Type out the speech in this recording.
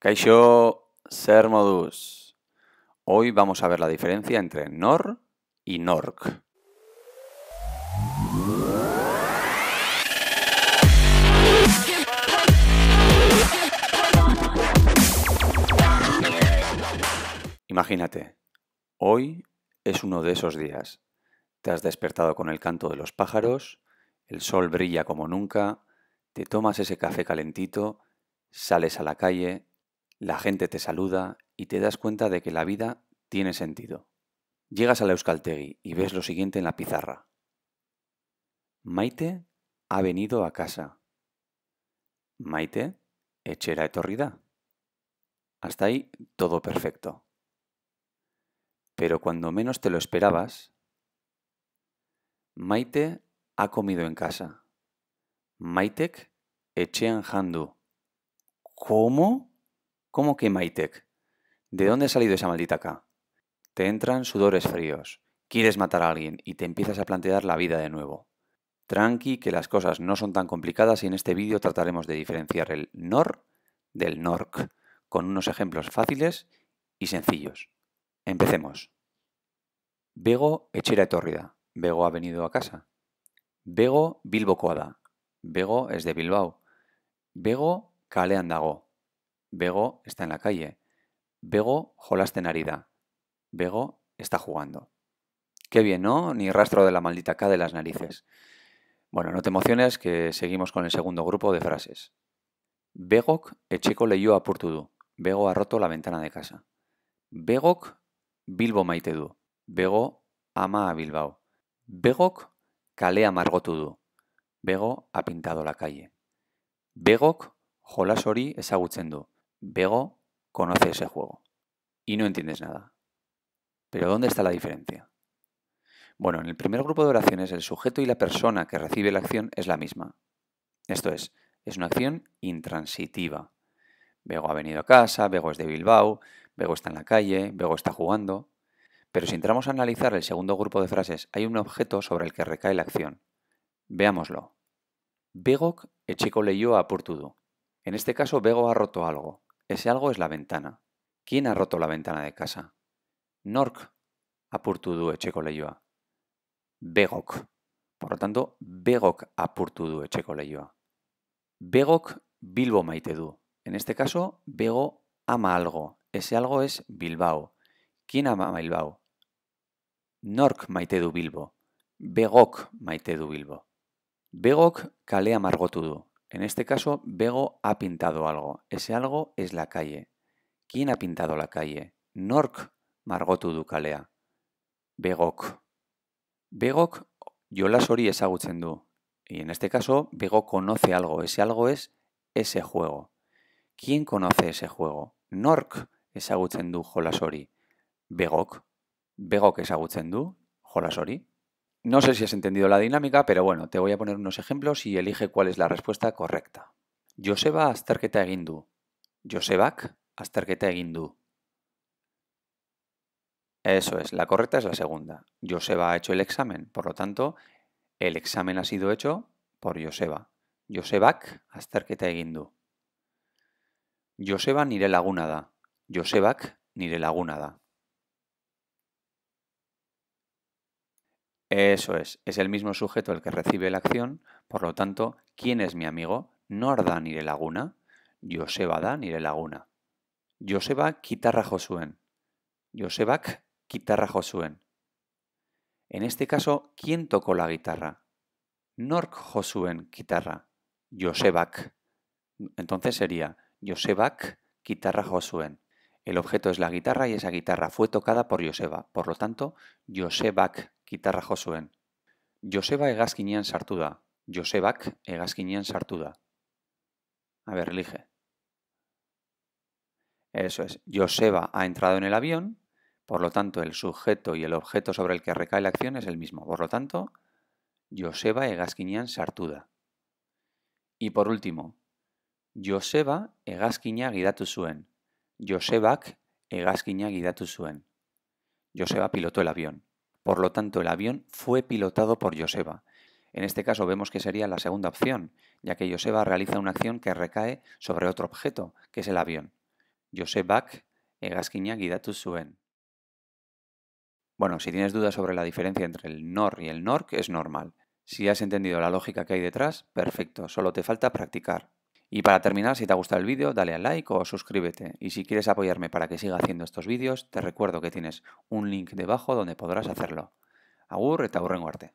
Kaisho Ser Hoy vamos a ver la diferencia entre NOR y NORK. Imagínate, hoy es uno de esos días. Te has despertado con el canto de los pájaros, el sol brilla como nunca, te tomas ese café calentito, sales a la calle, la gente te saluda y te das cuenta de que la vida tiene sentido. Llegas a la Euskaltegui y ves lo siguiente en la pizarra. Maite ha venido a casa. Maite, echera etorrida. Hasta ahí todo perfecto. Pero cuando menos te lo esperabas, Maite ha comido en casa. Maitek echean handu. ¿Cómo? ¿Cómo que maitec? ¿De dónde ha salido esa maldita K? Te entran sudores fríos, quieres matar a alguien y te empiezas a plantear la vida de nuevo. Tranqui que las cosas no son tan complicadas y en este vídeo trataremos de diferenciar el NOR del NORC, con unos ejemplos fáciles y sencillos. Empecemos. Bego Echera Etórrida. Bego ha venido a casa. Bego Bilbo Coada. Bego es de Bilbao. Bego Andago. Bego está en la calle. Bego jolaste narida. Bego está jugando. Qué bien, ¿no? Ni rastro de la maldita K de las narices. Bueno, no te emociones que seguimos con el segundo grupo de frases. Begok chico leyó a du. Bego ha roto la ventana de casa. Begok Bilbo maite du. Bego ama a Bilbao. Begok kalea margotu du. Bego ha pintado la calle. Begok jolasori hori ezagutzen Bego conoce ese juego y no entiendes nada. Pero ¿dónde está la diferencia? Bueno, en el primer grupo de oraciones el sujeto y la persona que recibe la acción es la misma. Esto es, es una acción intransitiva. Bego ha venido a casa, Bego es de Bilbao, Bego está en la calle, Bego está jugando. Pero si entramos a analizar el segundo grupo de frases, hay un objeto sobre el que recae la acción. Veámoslo. el e chico leyó a du. En este caso, Bego ha roto algo. Ese algo es la ventana. ¿Quién ha roto la ventana de casa? Nork apurtu du etxeko leioa. Begok. Por lo tanto, begok apurtu du etxeko leioa. Begok bilbo maite du. En este caso, bego ama algo. Ese algo es bilbao. ¿Quién ama bilbao? Nork maite du bilbo. Begok maite du bilbo. Begok kalea margotu du. En este caso bego ha pintado algo. Ese algo es la calle. ¿Quién ha pintado la calle? Nork margotu du kalea. Begok. Begok jolas hori ezagutzen du. Y en este caso bego conoce algo. Ese algo es ese juego. ¿Quién conoce ese juego? Nork ezagutzen du jolas hori. Begok. Begok ezagutzen du jolas hori. No sé si has entendido la dinámica, pero bueno, te voy a poner unos ejemplos y elige cuál es la respuesta correcta. Joseba azterketa egin du. Josebak azterketa Eso es, la correcta es la segunda. Joseba ha hecho el examen, por lo tanto, el examen ha sido hecho por Joseba. Josebak azterketa egin Joseba nire laguna da. Josebak nire laguna da. Eso es, es el mismo sujeto el que recibe la acción, por lo tanto, ¿quién es mi amigo? No de Laguna, Joseba ni de Laguna. Joseba Kitarra Josuen. Josebak Kitarra Josuen. En este caso, ¿quién tocó la guitarra? Nork Josuen guitarra? Josebak. Entonces sería Josebak Kitarra Josuen. El objeto es la guitarra y esa guitarra fue tocada por Joseba. Por lo tanto, Josebak gitarra jo zuen. Joseba hegazkinean sartu da. Josebak hegazkinean sartu da. A ver, elige. Eso es. Joseba ha entrado en el avión, por lo tanto el sujeto y el objeto sobre el que recae la acción es el mismo. Por lo tanto, Joseba hegazkinean sartuda. Y por último, Joseba hegazkina gidatu zuen. Josebak hegazkina gidatu zuen. Joseba pilotó el avión. Por lo tanto, el avión fue pilotado por Joseba. En este caso vemos que sería la segunda opción, ya que Joseba realiza una acción que recae sobre otro objeto, que es el avión. Josebak egazkina gidatu suen. Bueno, si tienes dudas sobre la diferencia entre el NOR y el NORC, es normal. Si has entendido la lógica que hay detrás, perfecto, solo te falta practicar. Y para terminar, si te ha gustado el vídeo, dale al like o suscríbete. Y si quieres apoyarme para que siga haciendo estos vídeos, te recuerdo que tienes un link debajo donde podrás hacerlo. Agur eta en arte.